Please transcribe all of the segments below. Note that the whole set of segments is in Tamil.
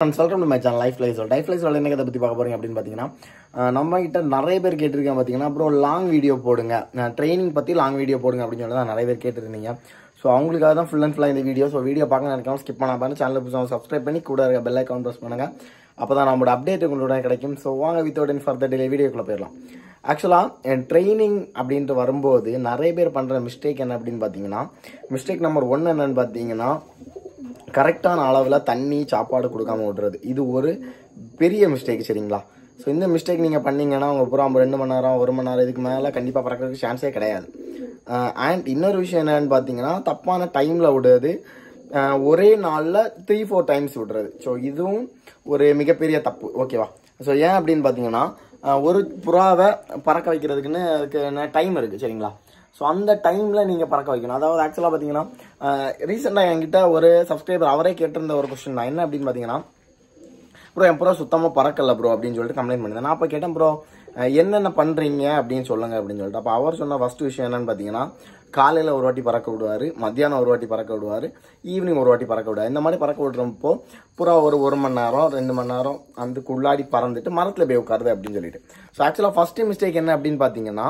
நான் to my channel life life life life என்ன கதை பற்றி பார்க்க போகிறீங்க அப்படின்னு பார்த்தீங்கன்னா நம்ம கிட்ட நிறைய பேர் கேட்டிருக்கேன் பார்த்தீங்கன்னா அப்புறம் லாங் வீடியோ போடுங்க ட்ரைனிங் பற்றி லாங் வீடியோ போடுங்க அப்படின்னு சொல்லி தான் நிறைய பேர் கேட்டிருந்தீங்க ஸோ அவங்களுக்காக தான் ஃபுல் அண்ட் ஃபுல்லாக இந்த வீடியோ ஸோ வீடியோ பார்க்க நினைக்காம ஸ்கிப் பண்ண பாருங்க சேனல் புதுசாக சப்ஸ்கிரைப் பண்ணி கூட இருக்க பெல் ஐக்கான் ப்ரெஸ் பண்ணுங்கள் அப்போ தான் நம்மளோட அப்டேட் உங்களோட கிடைக்கும் ஸோ வாங்க அவுட் இன் ஃபர்தர் டெய்லி வீடியோக்குள்ளே போயிடலாம் ஆக்சுவலாக ட்ரைனிங் அப்படின்ட்டு வரும்போது நிறைய பேர் பண்ணுற மிஸ்டேக் என்ன அப்படின்னு பார்த்தீங்கன்னா மிஸ்டேக் நம்பர் ஒன் என்னன்னு பார்த்தீங்கன்னா கரெக்டான அளவில் தண்ணி சாப்பாடு கொடுக்காம விட்றது இது ஒரு பெரிய மிஸ்டேக் சரிங்களா ஸோ இந்த மிஸ்டேக் நீங்கள் பண்ணிங்கன்னா உங்கள் பூரா ரெண்டு மணி நேரம் ஒரு மணி நேரம் இதுக்கு மேலே கண்டிப்பாக பறக்கிறதுக்கு சான்ஸே கிடையாது அண்ட் இன்னொரு விஷயம் என்னன்னு பார்த்தீங்கன்னா தப்பான டைமில் விடுறது ஒரே நாளில் த்ரீ ஃபோர் டைம்ஸ் விடுறது ஸோ இதுவும் ஒரு மிகப்பெரிய தப்பு ஓகேவா ஸோ ஏன் அப்படின்னு பார்த்தீங்கன்னா ஒரு புறாவை பறக்க வைக்கிறதுக்குன்னு அதுக்கு டைம் இருக்குது சரிங்களா ஸோ அந்த டைமில் நீங்கள் பறக்க வைக்கணும் அதாவது ஆக்சுவலாக பார்த்தீங்கன்னா ரீசெண்டாக என்கிட்ட ஒரு சப்ஸ்கிரைபர் அவரே கேட்டிருந்த ஒரு கொஸ்டின் தான் என்ன அப்படின்னு பார்த்தீங்கன்னா ப்ரோ என் ப்ரோ சுத்தமாக பறக்கல ப்ரோ அப்படின்னு சொல்லிட்டு கம்ப்ளைண்ட் பண்ணியிருந்தேன் நான் அப்போ கேட்டேன் ப்ரோ என்னென்ன பண்ணுறீங்க அப்படின்னு சொல்லுங்க அப்படின்னு சொல்லிட்டு அப்போ அவர் சொன்ன ஃபஸ்ட் விஷயம் என்னன்னு பார்த்தீங்கன்னா காலையில் ஒரு வாட்டி பறக்க விடுவார் மத்தியானம் ஒரு வாட்டி பறக்க விடுவார் ஈவினிங் ஒரு வாட்டி பறக்க விடுவார் இந்த மாதிரி பறக்க விடுறப்போ புறா ஒரு ஒரு மணி நேரம் ரெண்டு மணி நேரம் குள்ளாடி பறந்துட்டு மரத்தில் போய் உட்காருது அப்படின்னு சொல்லிட்டு ஸோ ஆக்சுவலாக ஃபஸ்ட்டு மிஸ்டேக் என்ன அப்படின்னு பார்த்தீங்கன்னா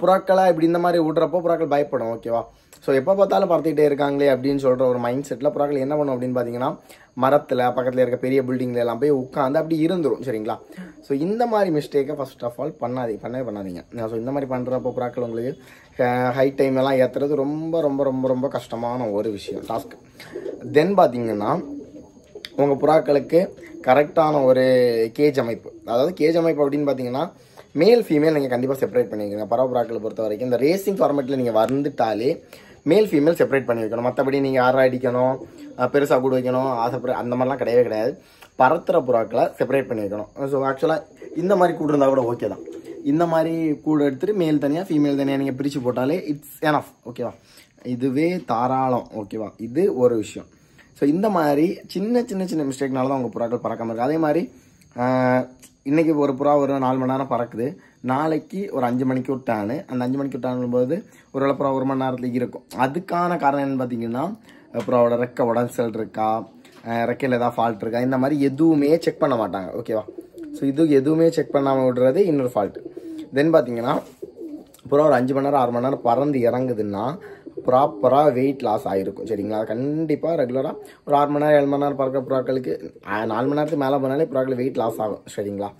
புறாக்களை இப்படி இந்த மாதிரி விட்றப்போ புறாக்கள் பயப்படும் ஓகேவா ஸோ எப்போ பார்த்தாலும் பறத்துக்கிட்டே இருக்காங்களே அப்படின்னு சொல்கிற ஒரு மைண்ட் செட்டில் புறாக்கள் என்ன பண்ணும் அப்படின்னு பார்த்தீங்கன்னா மரத்தில் பக்கத்தில் இருக்க பெரிய பில்டிங்கில் எல்லாம் போய் உட்காந்து அப்படி இருந்துடும் சரிங்களா ஸோ இந்த மாதிரி மிஸ்டேக்கை ஃபஸ்ட் ஆஃப் ஆல் பண்ணாதி பண்ணவே பண்ணாதீங்க ஸோ இந்த மாதிரி பண்ணுறப்போ புறாக்கள் உங்களுக்கு ஹை டைம் எல்லாம் ஏற்றுறது ரொம்ப ரொம்ப ரொம்ப ரொம்ப கஷ்டமான ஒரு விஷயம் டாஸ்க் தென் பார்த்தீங்கன்னா உங்கள் புறாக்களுக்கு கரெக்டான ஒரு கேஜ் அமைப்பு அதாவது கேஜ் அமைப்பு அப்படின்னு பார்த்தீங்கன்னா மேல் ஃபீமேல் நீங்கள் கண்டிப்பாக செப்பரேட் பண்ணிக்கங்க பரவபுறாக்களை பொறுத்த வரைக்கும் இந்த ரேசிங் ஃபார்மேட்டில் நீங்கள் வந்துட்டாலே மேல் ஃபீமேல் செப்பரேட் பண்ணி வைக்கணும் மற்றபடி நீங்கள் ஆற அடிக்கணும் பெருசாக கூட வைக்கணும் ஆசைப்பட அந்த மாதிரிலாம் கிடையவே கிடையாது பறத்துற புறாக்களை செப்பரேட் பண்ணி வைக்கணும் ஸோ ஆக்சுவலாக இந்த மாதிரி கூடு இருந்தால் கூட ஓகே தான் இந்த மாதிரி கூடு எடுத்துகிட்டு மேல் தனியாக ஃபீமேல் தனியாக நீங்கள் பிரித்து போட்டாலே இட்ஸ் எனஃப் ஓகேவா இதுவே தாராளம் ஓகேவா இது ஒரு விஷயம் ஸோ இந்த மாதிரி சின்ன சின்ன சின்ன மிஸ்டேக்னால தான் உங்கள் புறாக்கள் பறக்காமல் இருக்குது அதே மாதிரி இன்றைக்கி ஒரு புறா ஒரு நாலு மணி நேரம் பறக்குது நாளைக்கு ஒரு அஞ்சு மணிக்கு விட்டானு அந்த அஞ்சு மணிக்கு விட்டானும்போது ஒரு வேலை புறா ஒரு மணி நேரத்தில் இருக்கும் அதுக்கான காரணம் என்னன்னு பார்த்தீங்கன்னா புறாவோட ரெக்க செல் இருக்கா ரெக்கையில் ஏதாவது ஃபால்ட் இருக்கா இந்த மாதிரி எதுவுமே செக் பண்ண மாட்டாங்க ஓகேவா ஸோ இது எதுவுமே செக் பண்ணாமல் விடுறது இன்னொரு ஃபால்ட்டு தென் பார்த்தீங்கன்னா புறா ஒரு அஞ்சு மணி நேரம் ஆறு மணி நேரம் பறந்து இறங்குதுன்னா ப்ராப்பராக வெயிட் லாஸ் ஆகிருக்கும் சரிங்களா கண்டிப்பாக ரெகுலராக ஒரு ஆறு மணி நேரம் ஏழு மணி நேரம் பார்க்குற புறாக்களுக்கு நாலு மணி நேரத்துக்கு மேலே போனாலே புறாக்கள் வெயிட் லாஸ் ஆகும் சரிங்களா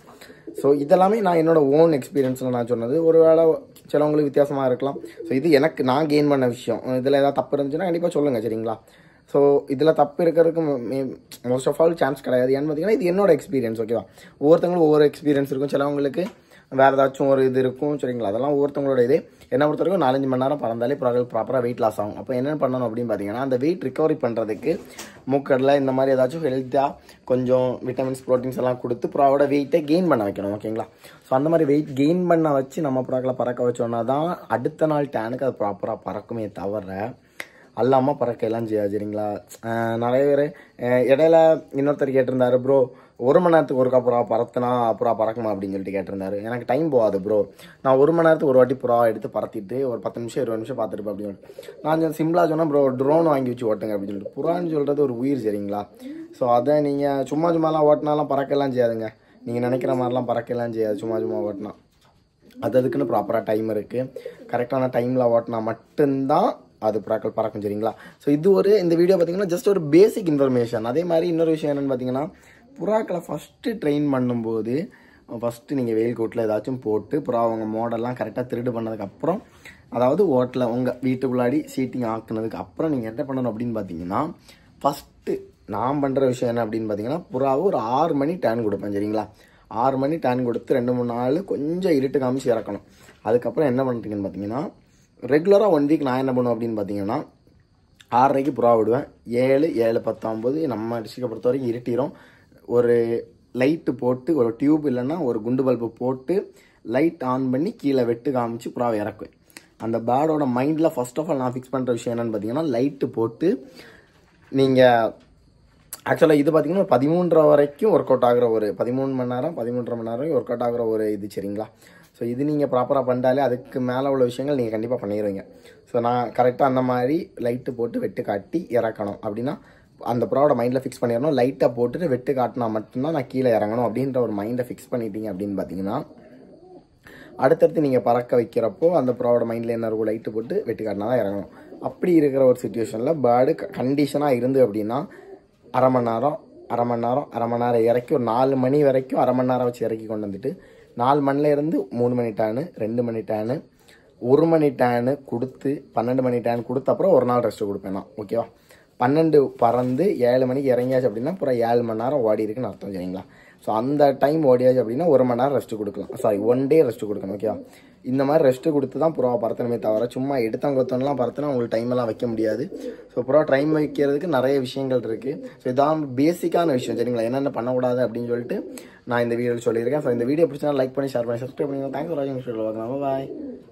ஸோ இதெல்லாமே நான் என்னோடய ஓன் எக்ஸ்பீரியன்ஸில் நான் சொன்னது ஒரு வேளை சிலவங்களுக்கு வித்தியாசமாக இருக்கலாம் ஸோ இது எனக்கு நான் கெயின் பண்ண விஷயம் இதில் ஏதாவது தப்பு இருந்துச்சுன்னா கண்டிப்பாக சொல்லுங்கள் சரிங்களா ஸோ இதில் தப்பு இருக்கிறதுக்கு மோஸ்ட் ஆஃப் ஆல் சான்ஸ் கிடையாது ஏன்னு பார்த்தீங்கன்னா இது என்னோட எக்ஸ்பீரியன்ஸ் ஓகேவா ஒவ்வொருத்தங்களும் ஒவ்வொரு எக்ஸ்பீரியன்ஸ் இருக்கும் சிலவங்களுக்கு வேறு ஏதாச்சும் ஒரு இது இருக்கும் சரிங்களா அதெல்லாம் ஒவ்வொருத்தவங்களோட இது என்ன பொறுத்த வரைக்கும் நாலஞ்சு மணி நேரம் பறந்தாலே ப்ராடக்ட் ப்ராப்பராக வெயிட் லாஸ் ஆகும் அப்போ என்னென்ன பண்ணணும் அப்படின்னு பார்த்தீங்கன்னா அந்த வெயிட் ரிகவரி பண்ணுறதுக்கு மூக்கடில் இந்த மாதிரி ஏதாச்சும் ஹெல்த்தாக கொஞ்சம் விட்டமின்ஸ் ப்ரோட்டீன்ஸ் எல்லாம் கொடுத்து ப்ராவோட வெயிட்டை கெயின் பண்ண வைக்கணும் ஓகேங்களா ஸோ அந்த மாதிரி வெயிட் கெயின் பண்ண வச்சு நம்ம ப்ராக்கில் பறக்க வச்சோன்னா தான் அடுத்த நாள் டேனுக்கு அது ப்ராப்பராக பறக்குமே தவிர அல்லாமல் எல்லாம் செய்யாது சரிங்களா நிறைய பேர் இடையில இன்னொருத்தர் கேட்டிருந்தாரு ப்ரோ ஒரு மணி நேரத்துக்கு ஒருக்கா புறா பறத்துனா புறா பறக்குமா அப்படின்னு சொல்லிட்டு கேட்டிருந்தாரு எனக்கு டைம் போகாது ப்ரோ நான் ஒரு மணி நேரத்துக்கு ஒரு வாட்டி புறா எடுத்து பறத்திட்டு ஒரு பத்து நிமிஷம் இருபது நிமிஷம் பார்த்துருப்பேன் அப்படின்னு சொல்லிட்டு நான் சிம்பிளாக சொன்னால் ப்ரோ ட்ரோன் வாங்கி வச்சு ஓட்டுங்க அப்படின்னு சொல்லிட்டு புறான்னு சொல்கிறது ஒரு உயிர் சரிங்களா ஸோ அதை நீங்கள் சும்மா சும்மாலாம் ஓட்டினாலாம் பறக்கலாம் செய்யாதுங்க நீங்கள் நினைக்கிற மாதிரிலாம் பறக்கலாம் செய்யாது சும்மா சும்மா ஓட்டினா அது அதுக்குன்னு ப்ராப்பராக டைம் இருக்குது கரெக்டான டைமில் ஓட்டினா மட்டும்தான் அது புறாக்கள் பறக்கும் சரிங்களா ஸோ இது ஒரு இந்த வீடியோ பார்த்தீங்கன்னா ஜஸ்ட் ஒரு பேசிக் இன்ஃபர்மேஷன் அதே மாதிரி இன்னொரு விஷயம் என்னென்னு பார்த்தீங்கன்னா புறாக்களை ஃபஸ்ட்டு ட்ரெயின் பண்ணும்போது ஃபஸ்ட்டு நீங்கள் வெயில் கோட்டில் ஏதாச்சும் போட்டு புறா உங்கள் மோடெல்லாம் கரெக்டாக திருடு பண்ணதுக்கப்புறம் அதாவது ஓட்டில் உங்கள் வீட்டுக்குள்ளாடி சீட்டிங் ஆக்குனதுக்கு அப்புறம் நீங்கள் என்ன பண்ணணும் அப்படின்னு பார்த்தீங்கன்னா ஃபஸ்ட்டு நான் பண்ணுற விஷயம் என்ன அப்படின்னு பார்த்தீங்கன்னா புறாவை ஒரு ஆறு மணி டேன் கொடுப்பேன் சரிங்களா ஆறு மணி டேன் கொடுத்து ரெண்டு மூணு நாள் கொஞ்சம் இருட்டு காமிச்சு இறக்கணும் அதுக்கப்புறம் என்ன பண்ணுறீங்கன்னு பார்த்தீங்கன்னா ரெகுலராக ஒன் வீக் நான் என்ன பண்ணுவேன் அப்படின்னு பார்த்தீங்கன்னா ஆறரைக்கு புறா விடுவேன் ஏழு ஏழு பத்தொம்போது நம்ம டிஸ்ட்ரிக்டை பொறுத்த வரைக்கும் இருட்டிடும் ஒரு லைட்டு போட்டு ஒரு டியூப் இல்லைன்னா ஒரு குண்டு பல்பு போட்டு லைட் ஆன் பண்ணி கீழே வெட்டு காமிச்சு புறாவை இறக்குவேன் அந்த பேர்டோட மைண்டில் ஃபஸ்ட் ஆஃப் ஆல் நான் ஃபிக்ஸ் பண்ணுற விஷயம் என்னென்னு பார்த்தீங்கன்னா லைட்டு போட்டு நீங்கள் ஆக்சுவலாக இது பார்த்தீங்கன்னா பதிமூன்றரை வரைக்கும் ஒர்க் அவுட் ஆகிற ஒரு பதிமூணு மணி நேரம் பதிமூன்றரை மணி நேரம் ஒர்க் அவுட் ஆகிற ஒரு இது சரிங்களா ஸோ இது நீங்கள் ப்ராப்பராக பண்ணிட்டாலே அதுக்கு மேலே உள்ள விஷயங்கள் நீங்கள் கண்டிப்பாக பண்ணிடுவீங்க ஸோ நான் கரெக்டாக அந்த மாதிரி லைட்டு போட்டு வெட்டு காட்டி இறக்கணும் அப்படின்னா அந்த ப்ராடை மைண்டில் ஃபிக்ஸ் பண்ணிடணும் லைட்டை போட்டுட்டு வெட்டு காட்டினா மட்டும்தான் நான் கீழே இறங்கணும் அப்படின்ற ஒரு மைண்டை ஃபிக்ஸ் பண்ணிட்டீங்க அப்படின்னு பார்த்தீங்கன்னா அடுத்தடுத்து நீங்கள் பறக்க வைக்கிறப்போ அந்த ப்ரோட மைண்டில் என்ன இருக்கும் லைட்டு போட்டு வெட்டு காட்டினா தான் இறங்கணும் அப்படி இருக்கிற ஒரு சுச்சுவேஷனில் பேர்டு கண்டிஷனாக இருந்து அப்படின்னா அரை மணி நேரம் அரை மணி நேரம் அரை மணி நேரம் இறக்கி ஒரு நாலு மணி வரைக்கும் அரை மணி நேரம் வச்சு இறக்கி கொண்டு வந்துட்டு நாலு மணில இருந்து மூணு மணி டேனு ரெண்டு மணி டேனு ஒரு மணி டேனு கொடுத்து பன்னெண்டு மணி டேனு கொடுத்த அப்புறம் ஒரு நாள் ரெஸ்ட்டு கொடுப்பேன் நான் ஓகேவா பன்னெண்டு பறந்து ஏழு மணிக்கு இறங்கியாச்சு அப்படின்னா அப்புறம் ஏழு மணி நேரம் ஓடி இருக்குன்னு அர்த்தம் சரிங்களா ஸோ அந்த டைம் ஓடியாச்சு அப்படின்னா ஒரு மணி நேரம் ரெஸ்ட்டு கொடுக்கலாம் சாரி ஒன் டே ரெஸ்ட்டு கொடுக்கணும் ஓகேவா இந்த மாதிரி ரெஸ்ட்டு கொடுத்து தான் புறா பரத்தனமே தவிர சும்மா எடுத்தவங்க கொடுத்தோம்லாம் பறத்தினா உங்களுக்கு டைம் எல்லாம் வைக்க முடியாது ஸோ புறா டைம் வைக்கிறதுக்கு நிறைய விஷயங்கள் இருக்குது ஸோ இதான் பேசிக்கான விஷயம் சரிங்களா என்னென்ன பண்ணக்கூடாது அப்படின்னு சொல்லிட்டு நான் இந்த வீடியோவில் சொல்லியிருக்கேன் ஸோ இந்த வீடியோ பிடிச்சா லைக் பண்ணி ஷேர் பண்ணி சப்ஸ்கிரைப் பண்ணி தேங்க்ஸ் ஃபார் வாட்சிங் வீடியோ பார்க்கலாம் பாய்